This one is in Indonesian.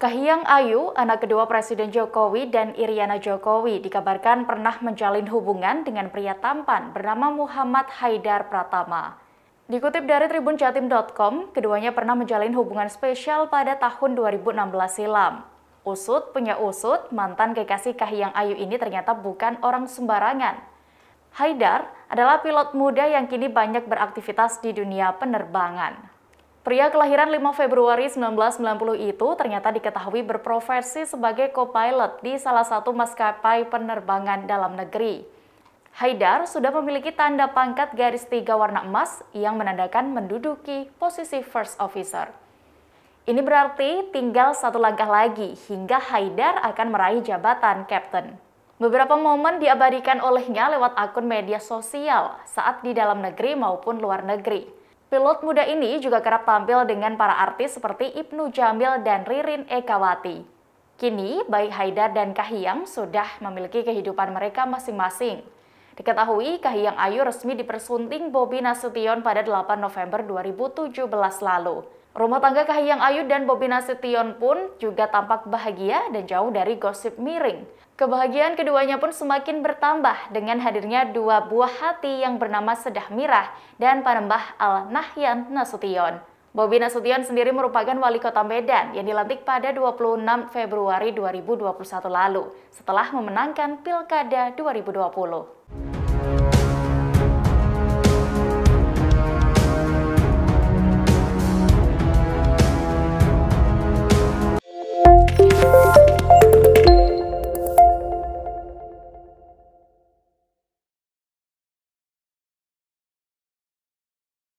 Kahiyang Ayu, anak kedua Presiden Jokowi dan Iriana Jokowi, dikabarkan pernah menjalin hubungan dengan pria tampan bernama Muhammad Haidar Pratama. Dikutip dari tribunjatim.com, keduanya pernah menjalin hubungan spesial pada tahun 2016 silam. Usut punya usut, mantan kekasih Kahiyang Ayu ini ternyata bukan orang sembarangan. Haidar adalah pilot muda yang kini banyak beraktivitas di dunia penerbangan. Pria kelahiran 5 Februari 1990 itu ternyata diketahui berprofesi sebagai co-pilot di salah satu maskapai penerbangan dalam negeri. Haidar sudah memiliki tanda pangkat garis tiga warna emas yang menandakan menduduki posisi first officer. Ini berarti tinggal satu langkah lagi hingga Haidar akan meraih jabatan captain. Beberapa momen diabadikan olehnya lewat akun media sosial saat di dalam negeri maupun luar negeri. Pilot muda ini juga kerap tampil dengan para artis seperti Ibnu Jamil dan Ririn Ekawati. Kini, baik Haidar dan Kahiyang sudah memiliki kehidupan mereka masing-masing. Diketahui, Kahiyang Ayu resmi dipersunting Bobi Nasution pada 8 November 2017 lalu. Rumah tangga Kahiyang Ayu dan Bobi Nasution pun juga tampak bahagia dan jauh dari gosip miring. Kebahagiaan keduanya pun semakin bertambah dengan hadirnya dua buah hati yang bernama Sedah Mirah dan Panembah Al Nahyan Nasution. Bobi Nasution sendiri merupakan wali kota Medan yang dilantik pada 26 Februari 2021 lalu setelah memenangkan Pilkada 2020.